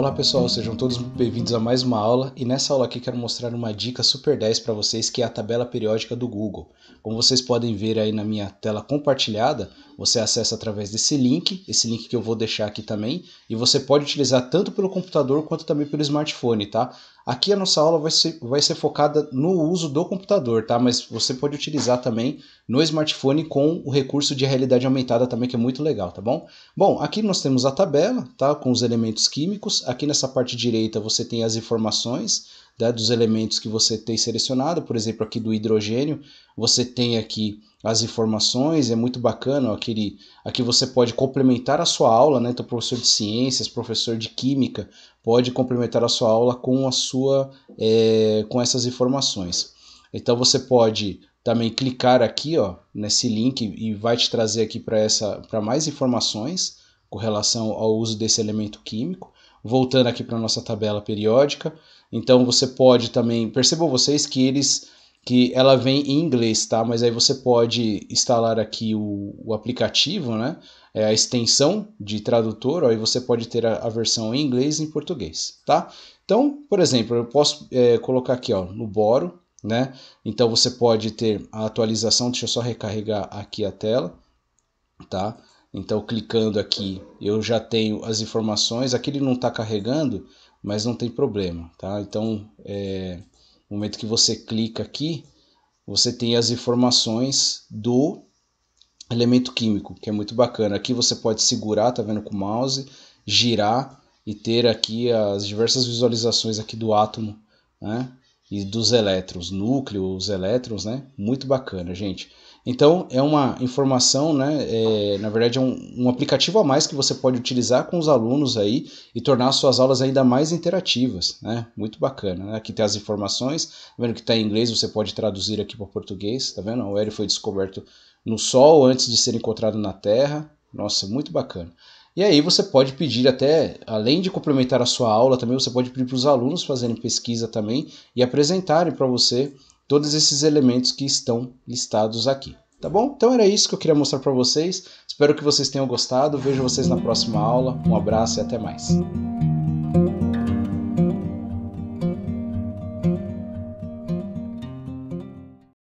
Olá pessoal, sejam todos bem-vindos a mais uma aula e nessa aula aqui quero mostrar uma dica super 10 para vocês que é a tabela periódica do Google. Como vocês podem ver aí na minha tela compartilhada, você acessa através desse link, esse link que eu vou deixar aqui também, e você pode utilizar tanto pelo computador quanto também pelo smartphone, tá? Aqui a nossa aula vai ser, vai ser focada no uso do computador, tá? Mas você pode utilizar também no smartphone com o recurso de realidade aumentada também, que é muito legal, tá bom? Bom, aqui nós temos a tabela, tá? Com os elementos químicos. Aqui nessa parte direita você tem as informações né, dos elementos que você tem selecionado. Por exemplo, aqui do hidrogênio, você tem aqui as informações, é muito bacana ó, aquele, aqui você pode complementar a sua aula, né? Então, professor de ciências, professor de química, pode complementar a sua aula com a sua é, com essas informações. Então você pode também clicar aqui ó, nesse link e vai te trazer aqui para essa para mais informações com relação ao uso desse elemento químico. Voltando aqui para nossa tabela periódica, então você pode também percebam vocês que eles que ela vem em inglês, tá? Mas aí você pode instalar aqui o, o aplicativo, né? É a extensão de tradutor, aí você pode ter a, a, versão em inglês e em português, tá? Então, por exemplo, eu posso é, colocar aqui, ó, no Boro, né? Então você pode ter a atualização, deixa eu só recarregar aqui a tela, tá? Então clicando aqui, eu já tenho as informações, aqui ele não está carregando, mas não tem problema, tá? Então, é no momento que você clica aqui, você tem as informações do elemento químico, que é muito bacana. Aqui você pode segurar, tá vendo com o mouse, girar e ter aqui as diversas visualizações aqui do átomo, né? E dos elétrons, núcleo, os elétrons, né? Muito bacana, gente. Então, é uma informação, né? É, na verdade, é um, um, aplicativo a mais que você pode utilizar com os alunos aí e tornar suas aulas ainda mais interativas, né? Muito bacana. Né? Aqui tem as informações, tá vendo que está em inglês, você pode traduzir aqui para português, tá vendo? O hélio foi descoberto no Sol antes de ser encontrado na Terra. Nossa, muito bacana. E aí você pode pedir até, além de complementar a sua aula também, você pode pedir para os alunos fazerem pesquisa também e apresentarem para você todos esses elementos que estão listados aqui. Tá bom? Então era isso que eu queria mostrar para vocês. Espero que vocês tenham gostado. Vejo vocês na próxima aula. Um abraço e até mais.